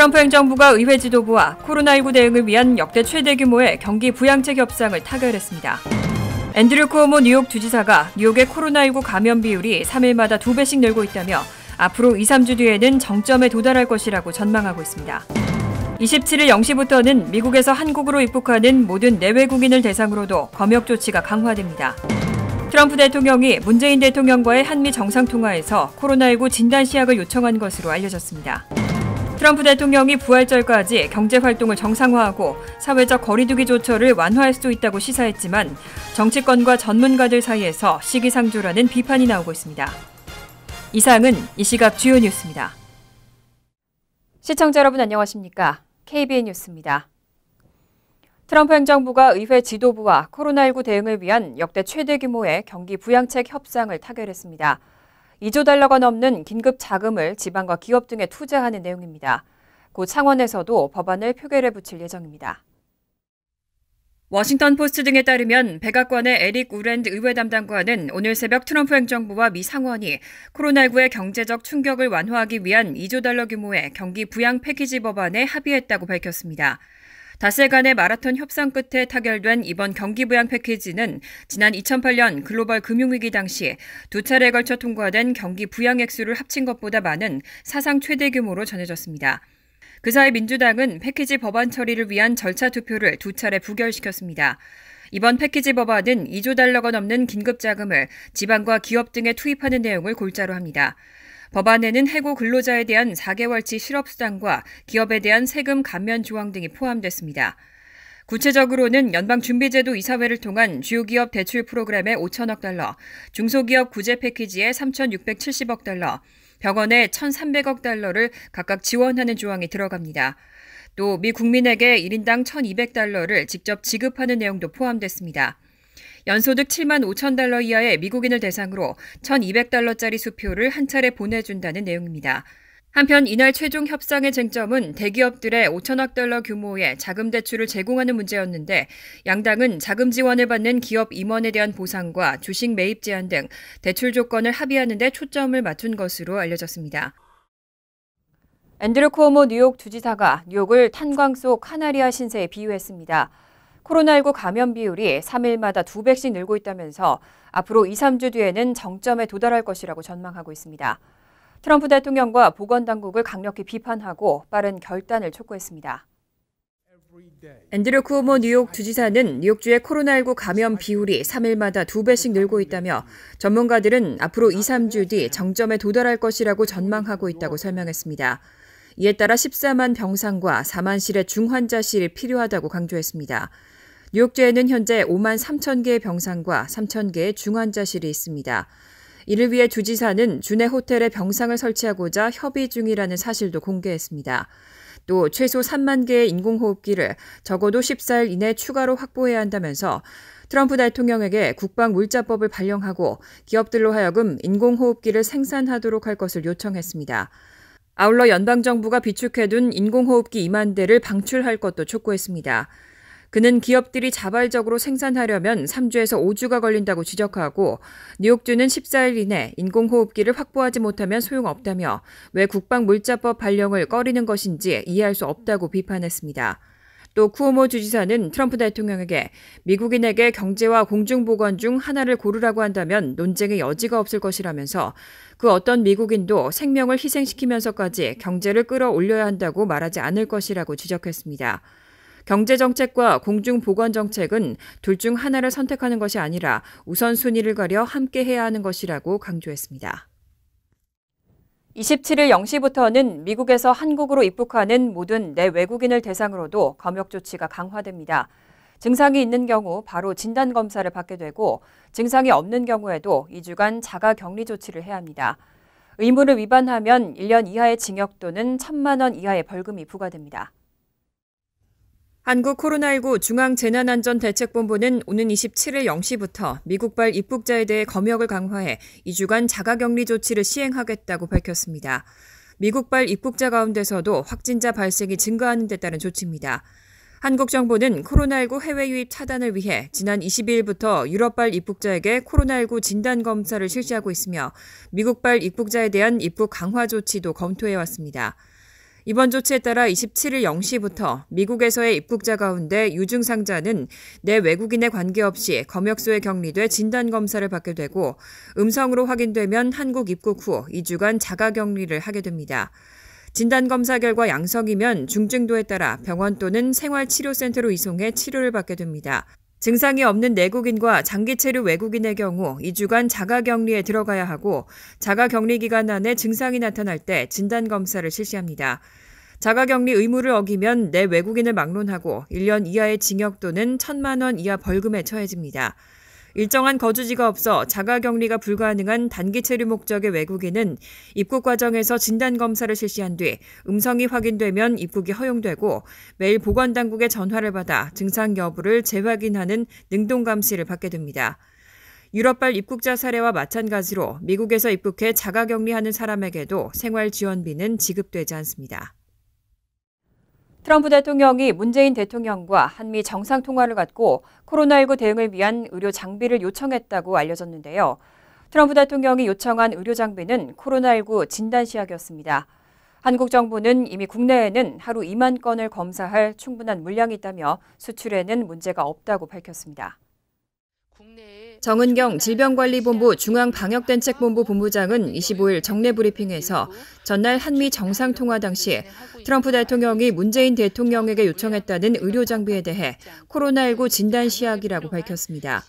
트럼프 행정부가 의회 지도부와 코로나19 대응을 위한 역대 최대 규모의 경기 부양책 협상을 타결했습니다. 앤드류 쿠오모 뉴욕 주지사가 뉴욕의 코로나19 감염 비율이 3일마다 2배씩 늘고 있다며 앞으로 2, 3주 뒤에는 정점에 도달할 것이라고 전망하고 있습니다. 27일 0시부터는 미국에서 한국으로 입국하는 모든 내외국인을 대상으로도 검역 조치가 강화됩니다. 트럼프 대통령이 문재인 대통령과의 한미 정상통화에서 코로나19 진단 시약을 요청한 것으로 알려졌습니다. 트럼프 대통령이 부활절까지 경제 활동을 정상화하고 사회적 거리두기 조처를 완화할 수 있다고 시사했지만 정치권과 전문가들 사이에서 시기상조라는 비판이 나오고 있습니다. 이상은 이 시각 주요 뉴스입니다. 시청자 여러분 안녕하십니까? KBN 뉴스입니다. 트럼프 행정부가 의회 지도부와 코로나19 대응을 위한 역대 최대 규모의 경기 부양책 협상을 타결했습니다. 2조 달러가 넘는 긴급 자금을 지방과 기업 등에 투자하는 내용입니다. 고 창원에서도 법안을 표결에 붙일 예정입니다. 워싱턴 포스트 등에 따르면 백악관의 에릭 우랜드 의회 담당관은 오늘 새벽 트럼프 행정부와 미 상원이 코로나19의 경제적 충격을 완화하기 위한 2조 달러 규모의 경기 부양 패키지 법안에 합의했다고 밝혔습니다. 다세 간의 마라톤 협상 끝에 타결된 이번 경기부양 패키지는 지난 2008년 글로벌 금융위기 당시 두 차례에 걸쳐 통과된 경기 부양 액수를 합친 것보다 많은 사상 최대 규모로 전해졌습니다. 그 사이 민주당은 패키지 법안 처리를 위한 절차 투표를 두 차례 부결시켰습니다. 이번 패키지 법안은 2조 달러가 넘는 긴급 자금을 지방과 기업 등에 투입하는 내용을 골자로 합니다. 법안에는 해고 근로자에 대한 4개월치 실업수당과 기업에 대한 세금 감면 조항 등이 포함됐습니다. 구체적으로는 연방준비제도 이사회를 통한 주요 기업 대출 프로그램에 5천억 달러, 중소기업 구제 패키지에 3,670억 달러, 병원에 1,300억 달러를 각각 지원하는 조항이 들어갑니다. 또 미 국민에게 1인당 1,200달러를 직접 지급하는 내용도 포함됐습니다. 연소득 7만 5천 달러 이하의 미국인을 대상으로 1,200달러짜리 수표를 한 차례 보내준다는 내용입니다. 한편 이날 최종 협상의 쟁점은 대기업들의 5천억 달러 규모의 자금 대출을 제공하는 문제였는데 양당은 자금 지원을 받는 기업 임원에 대한 보상과 주식 매입 제한 등 대출 조건을 합의하는 데 초점을 맞춘 것으로 알려졌습니다. 앤드류 코모 뉴욕 주지사가 뉴욕을 탄광 속 카나리아 신세에 비유했습니다. 코로나19 감염 비율이 3일마다 2 배씩 늘고 있다면서 앞으로 2, 3주 뒤에는 정점에 도달할 것이라고 전망하고 있습니다. 트럼프 대통령과 보건당국을 강력히 비판하고 빠른 결단을 촉구했습니다. 앤드류 쿠오모 뉴욕 주지사는 뉴욕주의 코로나19 감염 비율이 3일마다 두배씩 늘고 있다며 전문가들은 앞으로 2, 3주 뒤 정점에 도달할 것이라고 전망하고 있다고 설명했습니다. 이에 따라 14만 병상과 4만실의 중환자실이 필요하다고 강조했습니다. 뉴욕주에는 현재 5만 3천 개의 병상과 3천 개의 중환자실이 있습니다. 이를 위해 주지사는 주내 호텔에 병상을 설치하고자 협의 중이라는 사실도 공개했습니다. 또 최소 3만 개의 인공호흡기를 적어도 14일 이내 추가로 확보해야 한다면서 트럼프 대통령에게 국방 물자법을 발령하고 기업들로 하여금 인공호흡기를 생산하도록 할 것을 요청했습니다. 아울러 연방정부가 비축해둔 인공호흡기 2만 대를 방출할 것도 촉구했습니다. 그는 기업들이 자발적으로 생산하려면 3주에서 5주가 걸린다고 지적하고 뉴욕주는 14일 이내 인공호흡기를 확보하지 못하면 소용없다며 왜 국방물자법 발령을 꺼리는 것인지 이해할 수 없다고 비판했습니다. 또 쿠오모 주지사는 트럼프 대통령에게 미국인에게 경제와 공중보건 중 하나를 고르라고 한다면 논쟁의 여지가 없을 것이라면서 그 어떤 미국인도 생명을 희생시키면서까지 경제를 끌어올려야 한다고 말하지 않을 것이라고 지적했습니다. 경제정책과 공중보건정책은 둘 중 하나를 선택하는 것이 아니라 우선순위를 가려 함께 해야 하는 것이라고 강조했습니다. 27일 0시부터는 미국에서 한국으로 입국하는 모든 내외국인을 대상으로도 검역 조치가 강화됩니다. 증상이 있는 경우 바로 진단 검사를 받게 되고 증상이 없는 경우에도 2주간 자가 격리 조치를 해야 합니다. 의무를 위반하면 1년 이하의 징역 또는 1천만 원 이하의 벌금이 부과됩니다. 한국 코로나19 중앙재난안전대책본부는 오는 27일 0시부터 미국발 입국자에 대해 검역을 강화해 2주간 자가격리 조치를 시행하겠다고 밝혔습니다. 미국발 입국자 가운데서도 확진자 발생이 증가하는 데 따른 조치입니다. 한국 정부는 코로나19 해외 유입 차단을 위해 지난 22일부터 유럽발 입국자에게 코로나19 진단 검사를 실시하고 있으며 미국발 입국자에 대한 입국 강화 조치도 검토해 왔습니다. 이번 조치에 따라 27일 0시부터 미국에서의 입국자 가운데 유증상자는 내 외국인에 관계없이 검역소에 격리돼 진단검사를 받게 되고 음성으로 확인되면 한국 입국 후 2주간 자가격리를 하게 됩니다. 진단검사 결과 양성이면 중증도에 따라 병원 또는 생활치료센터로 이송해 치료를 받게 됩니다. 증상이 없는 내국인과 장기 체류 외국인의 경우 2주간 자가 격리에 들어가야 하고 자가 격리 기간 안에 증상이 나타날 때 진단 검사를 실시합니다. 자가 격리 의무를 어기면 내 외국인을 막론하고 1년 이하의 징역 또는 1천만 원 이하 벌금에 처해집니다. 일정한 거주지가 없어 자가격리가 불가능한 단기 체류 목적의 외국인은 입국 과정에서 진단 검사를 실시한 뒤 음성이 확인되면 입국이 허용되고 매일 보건당국의 전화를 받아 증상 여부를 재확인하는 능동 감시를 받게 됩니다. 유럽발 입국자 사례와 마찬가지로 미국에서 입국해 자가격리하는 사람에게도 생활 지원비는 지급되지 않습니다. 트럼프 대통령이 문재인 대통령과 한미 정상 통화를 갖고 코로나19 대응을 위한 의료 장비를 요청했다고 알려졌는데요. 트럼프 대통령이 요청한 의료 장비는 코로나19 진단 시약이었습니다. 한국 정부는 이미 국내에는 하루 2만 건을 검사할 충분한 물량이 있다며 수출에는 문제가 없다고 밝혔습니다. 국내에 정은경 질병관리본부 중앙방역대책본부 본부장은 25일 정례 브리핑에서 전날 한미 정상통화 당시 트럼프 대통령이 문재인 대통령에게 요청했다는 의료 장비에 대해 코로나19 진단 시약이라고 밝혔습니다.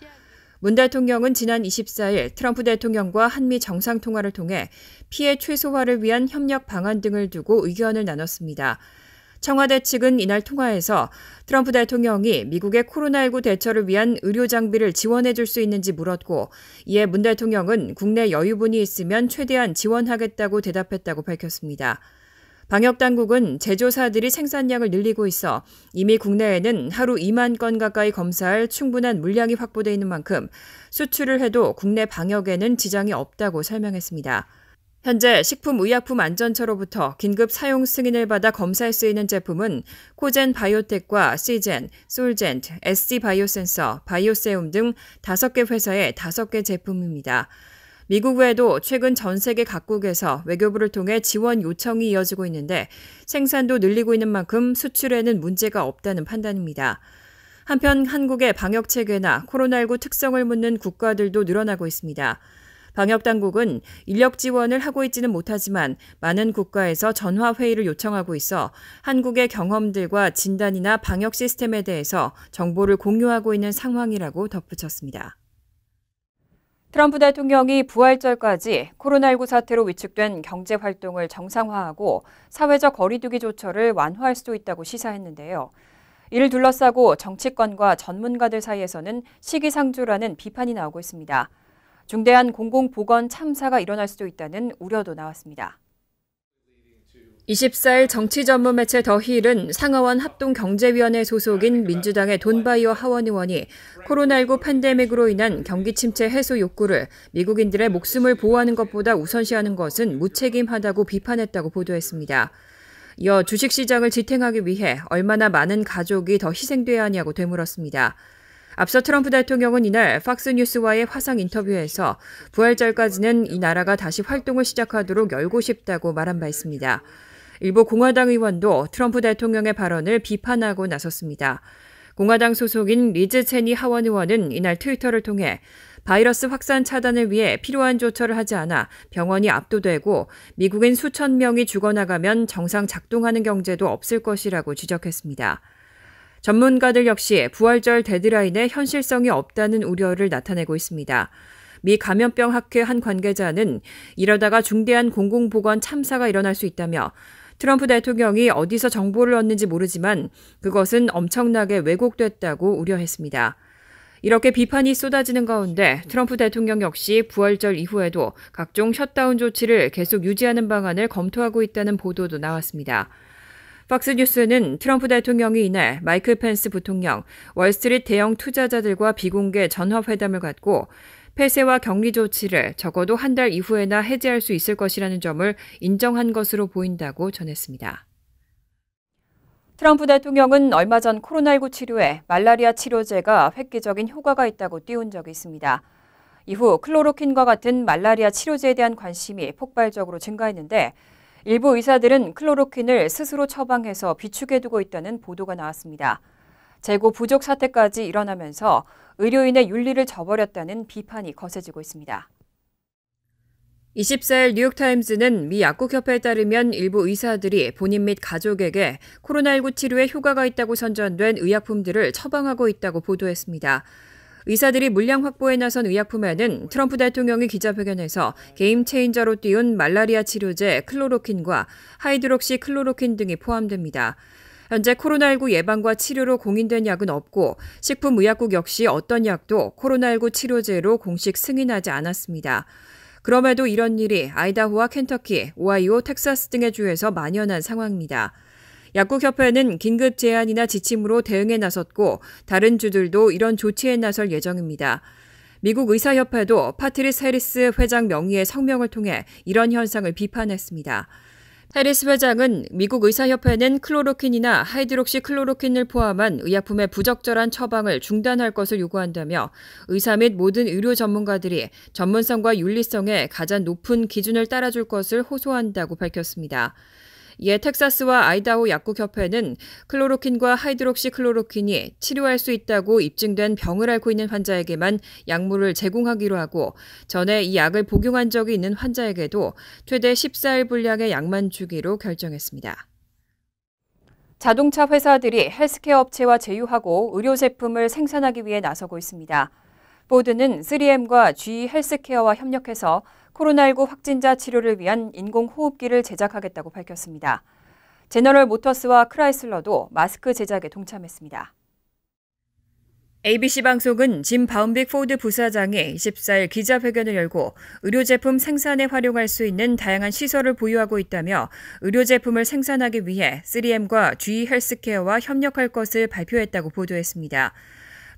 문 대통령은 지난 24일 트럼프 대통령과 한미 정상통화를 통해 피해 최소화를 위한 협력 방안 등을 두고 의견을 나눴습니다. 청와대 측은 이날 통화에서 트럼프 대통령이 미국의 코로나19 대처를 위한 의료 장비를 지원해 줄 수 있는지 물었고 이에 문 대통령은 국내 여유분이 있으면 최대한 지원하겠다고 대답했다고 밝혔습니다. 방역 당국은 제조사들이 생산량을 늘리고 있어 이미 국내에는 하루 2만 건 가까이 검사할 충분한 물량이 확보돼 있는 만큼 수출을 해도 국내 방역에는 지장이 없다고 설명했습니다. 현재 식품의약품안전처로부터 긴급 사용 승인을 받아 검사할수있는 제품은 코젠 바이오텍과 시젠, 솔젠트, SC 바이오센서, 바이오세움 등 5개 회사의 5개 제품입니다. 미국 외에도 최근 전 세계 각국에서 외교부를 통해 지원 요청이 이어지고 있는데 생산도 늘리고 있는 만큼 수출에는 문제가 없다는 판단입니다. 한편 한국의 방역 체계나 코로나19 특성을 묻는 국가들도 늘어나고 있습니다. 방역 당국은 인력 지원을 하고 있지는 못하지만 많은 국가에서 전화 회의를 요청하고 있어 한국의 경험들과 진단이나 방역 시스템에 대해서 정보를 공유하고 있는 상황이라고 덧붙였습니다. 트럼프 대통령이 부활절까지 코로나19 사태로 위축된 경제 활동을 정상화하고 사회적 거리두기 조처를 완화할 수도 있다고 시사했는데요. 이를 둘러싸고 정치권과 전문가들 사이에서는 시기상조라는 비판이 나오고 있습니다. 중대한 공공보건 참사가 일어날 수도 있다는 우려도 나왔습니다. 24일 정치 전문 매체 더힐은 상하원 합동경제위원회 소속인 민주당의 돈바이어 하원 의원이 코로나19 팬데믹으로 인한 경기 침체 해소 욕구를 미국인들의 목숨을 보호하는 것보다 우선시하는 것은 무책임하다고 비판했다고 보도했습니다. 이어 주식시장을 지탱하기 위해 얼마나 많은 가족이 더 희생돼야 하냐고 되물었습니다. 앞서 트럼프 대통령은 이날 팍스뉴스와의 화상 인터뷰에서 부활절까지는 이 나라가 다시 활동을 시작하도록 열고 싶다고 말한 바 있습니다. 일부 공화당 의원도 트럼프 대통령의 발언을 비판하고 나섰습니다. 공화당 소속인 리즈 체니 하원 의원은 이날 트위터를 통해 바이러스 확산 차단을 위해 필요한 조처를 하지 않아 병원이 압도되고 미국인 수천 명이 죽어나가면 정상 작동하는 경제도 없을 것이라고 지적했습니다. 전문가들 역시 부활절 데드라인에 현실성이 없다는 우려를 나타내고 있습니다. 미 감염병학회 한 관계자는 이러다가 중대한 공공보건 참사가 일어날 수 있다며 트럼프 대통령이 어디서 정보를 얻는지 모르지만 그것은 엄청나게 왜곡됐다고 우려했습니다. 이렇게 비판이 쏟아지는 가운데 트럼프 대통령 역시 부활절 이후에도 각종 셧다운 조치를 계속 유지하는 방안을 검토하고 있다는 보도도 나왔습니다. 박스뉴스는 트럼프 대통령이 이날 마이클 펜스 부통령, 월스트리트 대형 투자자들과 비공개 전화회담을 갖고 폐쇄와 격리 조치를 적어도 한 달 이후에나 해제할 수 있을 것이라는 점을 인정한 것으로 보인다고 전했습니다. 트럼프 대통령은 얼마 전 코로나19 치료에 말라리아 치료제가 획기적인 효과가 있다고 띄운 적이 있습니다. 이후 클로로킨과 같은 말라리아 치료제에 대한 관심이 폭발적으로 증가했는데 일부 의사들은 클로로퀸을 스스로 처방해서 비축해 두고 있다는 보도가 나왔습니다. 재고 부족 사태까지 일어나면서 의료인의 윤리를 저버렸다는 비판이 거세지고 있습니다. 24일 뉴욕타임즈는 미 약국협회에 따르면 일부 의사들이 본인 및 가족에게 코로나19 치료에 효과가 있다고 선전된 의약품들을 처방하고 있다고 보도했습니다. 의사들이 물량 확보에 나선 의약품에는 트럼프 대통령이 기자회견에서 게임 체인저로 띄운 말라리아 치료제 클로로킨과 하이드록시 클로로킨 등이 포함됩니다. 현재 코로나19 예방과 치료로 공인된 약은 없고 식품의약국 역시 어떤 약도 코로나19 치료제로 공식 승인하지 않았습니다. 그럼에도 이런 일이 아이다호와 켄터키, 오하이오, 텍사스 등의 주에서 만연한 상황입니다. 약국협회는 긴급 제안이나 지침으로 대응에 나섰고 다른 주들도 이런 조치에 나설 예정입니다. 미국 의사협회도 파트리스 해리스 회장 명의의 성명을 통해 이런 현상을 비판했습니다. 해리스 회장은 미국 의사협회는 클로로킨이나 하이드록시 클로로킨을 포함한 의약품의 부적절한 처방을 중단할 것을 요구한다며 의사 및 모든 의료 전문가들이 전문성과 윤리성에 가장 높은 기준을 따라줄 것을 호소한다고 밝혔습니다. 이에 예, 텍사스와 아이다호 약국협회는 클로로킨과 하이드록시 클로로킨이 치료할 수 있다고 입증된 병을 앓고 있는 환자에게만 약물을 제공하기로 하고 전에 이 약을 복용한 적이 있는 환자에게도 최대 14일 분량의 약만 주기로 결정했습니다. 자동차 회사들이 헬스케어 업체와 제휴하고 의료 제품을 생산하기 위해 나서고 있습니다. 보드는 3M과 GE 헬스케어와 협력해서 코로나19 확진자 치료를 위한 인공호흡기를 제작하겠다고 밝혔습니다. 제너럴 모터스와 크라이슬러도 마스크 제작에 동참했습니다. ABC 방송은 짐 바운빅 포드 부사장이 24일 기자회견을 열고 의료제품 생산에 활용할 수 있는 다양한 시설을 보유하고 있다며 의료제품을 생산하기 위해 3M과 GE 헬스케어와 협력할 것을 발표했다고 보도했습니다.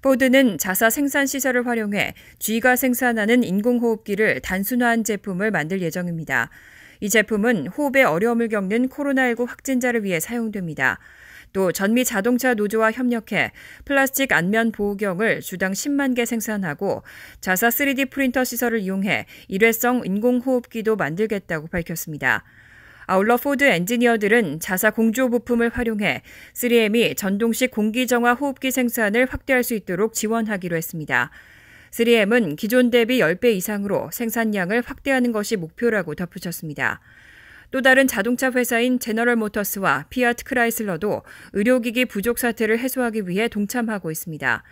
포드는 자사 생산 시설을 활용해 쥐가 생산하는 인공호흡기를 단순화한 제품을 만들 예정입니다. 이 제품은 호흡에 어려움을 겪는 코로나19 확진자를 위해 사용됩니다. 또 전미 자동차 노조와 협력해 플라스틱 안면 보호경을 주당 10만 개 생산하고 자사 3D 프린터 시설을 이용해 일회성 인공호흡기도 만들겠다고 밝혔습니다. 아울러 포드 엔지니어들은 자사 공조 부품을 활용해 3M이 전동식 공기정화 호흡기 생산을 확대할 수 있도록 지원하기로 했습니다. 3M은 기존 대비 10배 이상으로 생산량을 확대하는 것이 목표라고 덧붙였습니다. 또 다른 자동차 회사인 제너럴 모터스와 피아트 크라이슬러도 의료기기 부족 사태를 해소하기 위해 동참하고 있습니다.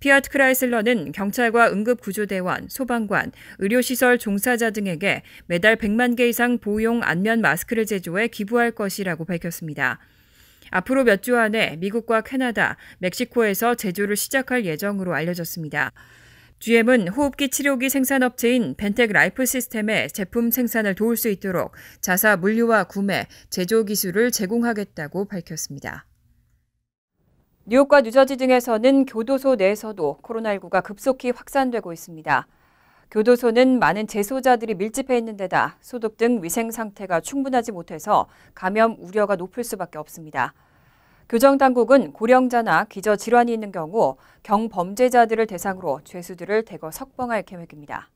피아트 크라이슬러는 경찰과 응급구조대원, 소방관, 의료시설 종사자 등에게 매달 100만 개 이상 보용 안면 마스크를 제조해 기부할 것이라고 밝혔습니다. 앞으로 몇 주 안에 미국과 캐나다, 멕시코에서 제조를 시작할 예정으로 알려졌습니다. GM은 호흡기 치료기 생산업체인 벤텍 라이프 시스템의 제품 생산을 도울 수 있도록 자사 물류와 구매, 제조 기술을 제공하겠다고 밝혔습니다. 뉴욕과 뉴저지 등에서는 교도소 내에서도 코로나19가 급속히 확산되고 있습니다. 교도소는 많은 재소자들이 밀집해 있는 데다 소독 등 위생 상태가 충분하지 못해서 감염 우려가 높을 수밖에 없습니다. 교정 당국은 고령자나 기저 질환이 있는 경우 경범죄자들을 대상으로 죄수들을 대거 석방할 계획입니다.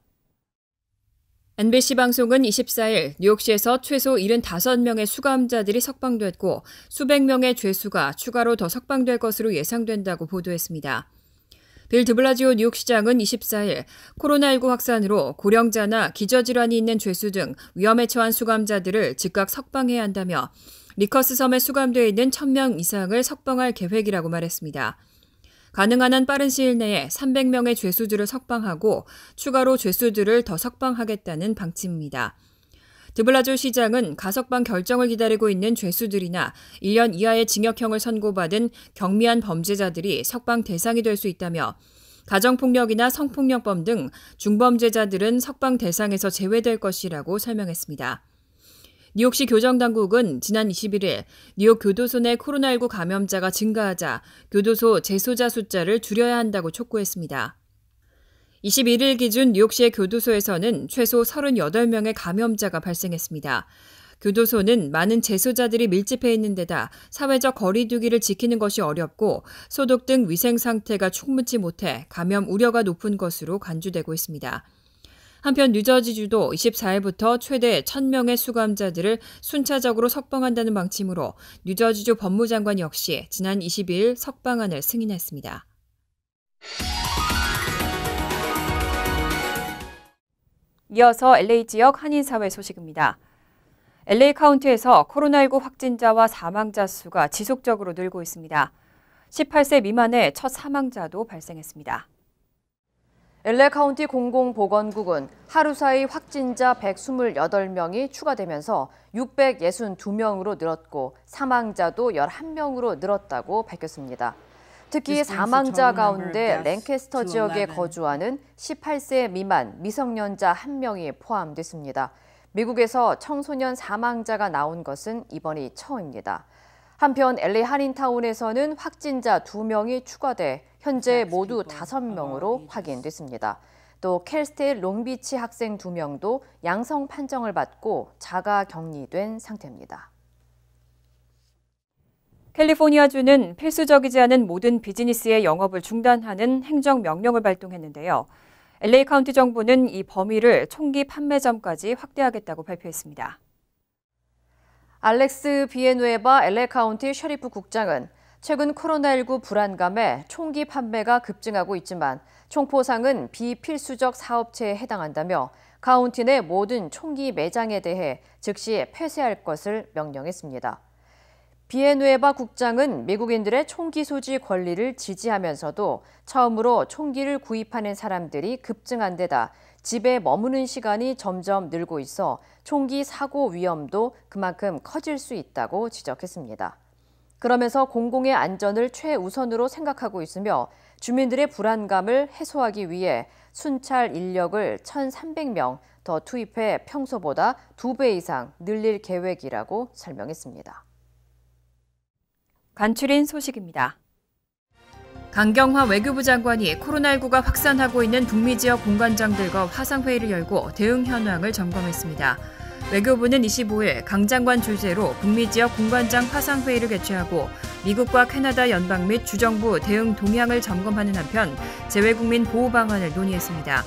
NBC 방송은 24일 뉴욕시에서 최소 75명의 수감자들이 석방됐고 수백 명의 죄수가 추가로 더 석방될 것으로 예상된다고 보도했습니다. 빌 드블라지오 뉴욕시장은 24일 코로나19 확산으로 고령자나 기저질환이 있는 죄수 등 위험에 처한 수감자들을 즉각 석방해야 한다며 리커스 섬에 수감돼 있는 1000명 이상을 석방할 계획이라고 말했습니다. 가능한 한 빠른 시일 내에 300명의 죄수들을 석방하고 추가로 죄수들을 더 석방하겠다는 방침입니다. 드블라조 시장은 가석방 결정을 기다리고 있는 죄수들이나 1년 이하의 징역형을 선고받은 경미한 범죄자들이 석방 대상이 될 수 있다며 가정폭력이나 성폭력범 등 중범죄자들은 석방 대상에서 제외될 것이라고 설명했습니다. 뉴욕시 교정당국은 지난 21일 뉴욕 교도소 내 코로나19 감염자가 증가하자 교도소 재소자 숫자를 줄여야 한다고 촉구했습니다. 21일 기준 뉴욕시의 교도소에서는 최소 38명의 감염자가 발생했습니다. 교도소는 많은 재소자들이 밀집해 있는 데다 사회적 거리두기를 지키는 것이 어렵고 소독 등 위생 상태가 충분치 못해 감염 우려가 높은 것으로 간주되고 있습니다. 한편 뉴저지주도 24일부터 최대 1000명의 수감자들을 순차적으로 석방한다는 방침으로 뉴저지주 법무장관 역시 지난 22일 석방안을 승인했습니다. 이어서 LA 지역 한인사회 소식입니다. LA 카운티에서 코로나19 확진자와 사망자 수가 지속적으로 늘고 있습니다. 18세 미만의 첫 사망자도 발생했습니다. 엘레 카운티 공공보건국은 하루 사이 확진자 128명이 추가되면서 662명으로 늘었고 사망자도 11명으로 늘었다고 밝혔습니다. 특히 사망자 가운데 랭캐스터 지역에 거주하는 18세 미만 미성년자 1명이 포함됐습니다. 미국에서 청소년 사망자가 나온 것은 이번이 처음입니다. 한편 LA 한인타운에서는 확진자 2명이 추가돼 현재 모두 5명으로 확인됐습니다. 또캘스테이 롱비치 학생 2명도 양성 판정을 받고 자가 격리된 상태입니다. 캘리포니아주는 필수적이지 않은 모든 비즈니스의 영업을 중단하는 행정명령을 발동했는데요. LA 카운티 정부는 이 범위를 총기 판매점까지 확대하겠다고 발표했습니다. 알렉스 비에누에바 엘레 카운티 셔리프 국장은 최근 코로나19 불안감에 총기 판매가 급증하고 있지만 총포상은 비필수적 사업체에 해당한다며 카운티 내 모든 총기 매장에 대해 즉시 폐쇄할 것을 명령했습니다. 비에누에바 국장은 미국인들의 총기 소지 권리를 지지하면서도 처음으로 총기를 구입하는 사람들이 급증한 데다 집에 머무는 시간이 점점 늘고 있어 총기 사고 위험도 그만큼 커질 수 있다고 지적했습니다. 그러면서 공공의 안전을 최우선으로 생각하고 있으며 주민들의 불안감을 해소하기 위해 순찰 인력을 1,300명 더 투입해 평소보다 2배 이상 늘릴 계획이라고 설명했습니다. 간추린 소식입니다. 강경화 외교부 장관이 코로나19가 확산하고 있는 북미 지역 공관장들과 화상회의를 열고 대응 현황을 점검했습니다. 외교부는 25일 강 장관 주재로 북미 지역 공관장 화상회의를 개최하고 미국과 캐나다 연방 및 주정부 대응 동향을 점검하는 한편 재외국민 보호 방안을 논의했습니다.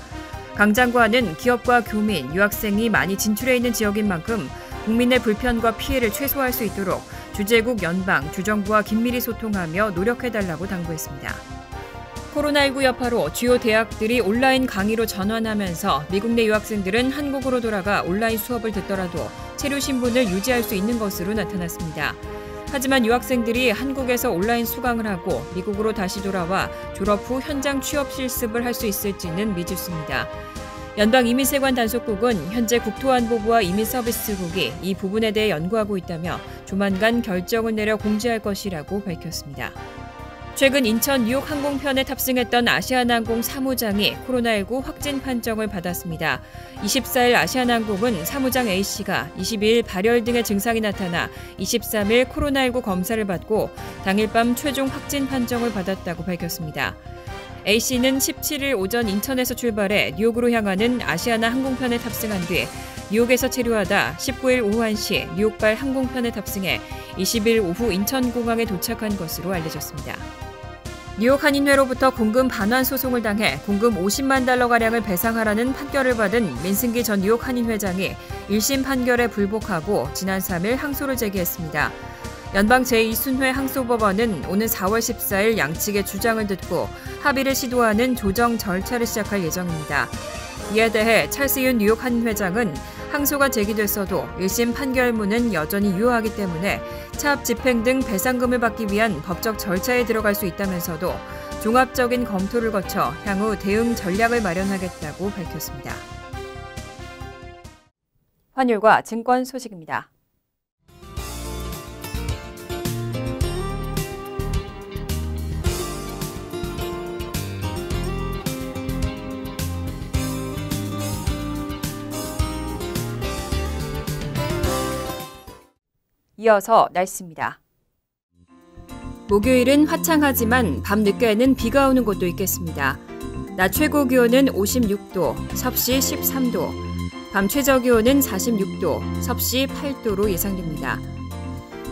강 장관은 기업과 교민, 유학생이 많이 진출해 있는 지역인 만큼 국민의 불편과 피해를 최소화할 수 있도록 주재국 연방, 주정부와 긴밀히 소통하며 노력해달라고 당부했습니다. 코로나19 여파로 주요 대학들이 온라인 강의로 전환하면서 미국 내 유학생들은 한국으로 돌아가 온라인 수업을 듣더라도 체류 신분을 유지할 수 있는 것으로 나타났습니다. 하지만 유학생들이 한국에서 온라인 수강을 하고 미국으로 다시 돌아와 졸업 후 현장 취업 실습을 할 수 있을지는 미지수입니다. 연방 이민세관 단속국은 현재 국토안보부와 이민서비스국이 이 부분에 대해 연구하고 있다며 조만간 결정을 내려 공지할 것이라고 밝혔습니다. 최근 인천 뉴욕 항공편에 탑승했던 아시아나항공 사무장이 코로나19 확진 판정을 받았습니다. 24일 아시아나항공은 사무장 A씨가 22일 발열 등의 증상이 나타나 23일 코로나19 검사를 받고 당일 밤 최종 확진 판정을 받았다고 밝혔습니다. A씨는 17일 오전 인천에서 출발해 뉴욕으로 향하는 아시아나 항공편에 탑승한 뒤 뉴욕에서 체류하다 19일 오후 1시 뉴욕발 항공편에 탑승해 20일 오후 인천공항에 도착한 것으로 알려졌습니다. 뉴욕 한인회로부터 공금 반환 소송을 당해 공금 50만 달러가량을 배상하라는 판결을 받은 민승기 전 뉴욕 한인회장이 1심 판결에 불복하고 지난 3일 항소를 제기했습니다. 연방 제2순회 항소법원은 오는 4월 14일 양측의 주장을 듣고 합의를 시도하는 조정 절차를 시작할 예정입니다. 이에 대해 찰스윤 뉴욕 한 회장은 항소가 제기됐어도 1심 판결문은 여전히 유효하기 때문에 차압 집행 등 배상금을 받기 위한 법적 절차에 들어갈 수 있다면서도 종합적인 검토를 거쳐 향후 대응 전략을 마련하겠다고 밝혔습니다. 환율과 증권 소식입니다. 이어서 날씨입니다. 목요일은 화창하지만 밤늦게는 비가 오는 곳도 있겠습니다. 낮 최고 기온은 56도, 섭씨 13도, 밤 최저 기온은 46도, 섭씨 8도로 예상됩니다.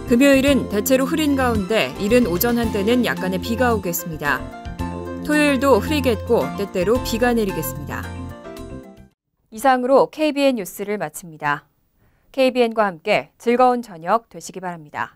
금요일은 대체로 흐린 가운데 이른 오전 한때는 약간의 비가 오겠습니다. 토요일도 흐리겠고 때때로 비가 내리겠습니다. 이상으로 KBN 뉴스를 마칩니다. KBN과 함께 즐거운 저녁 되시기 바랍니다.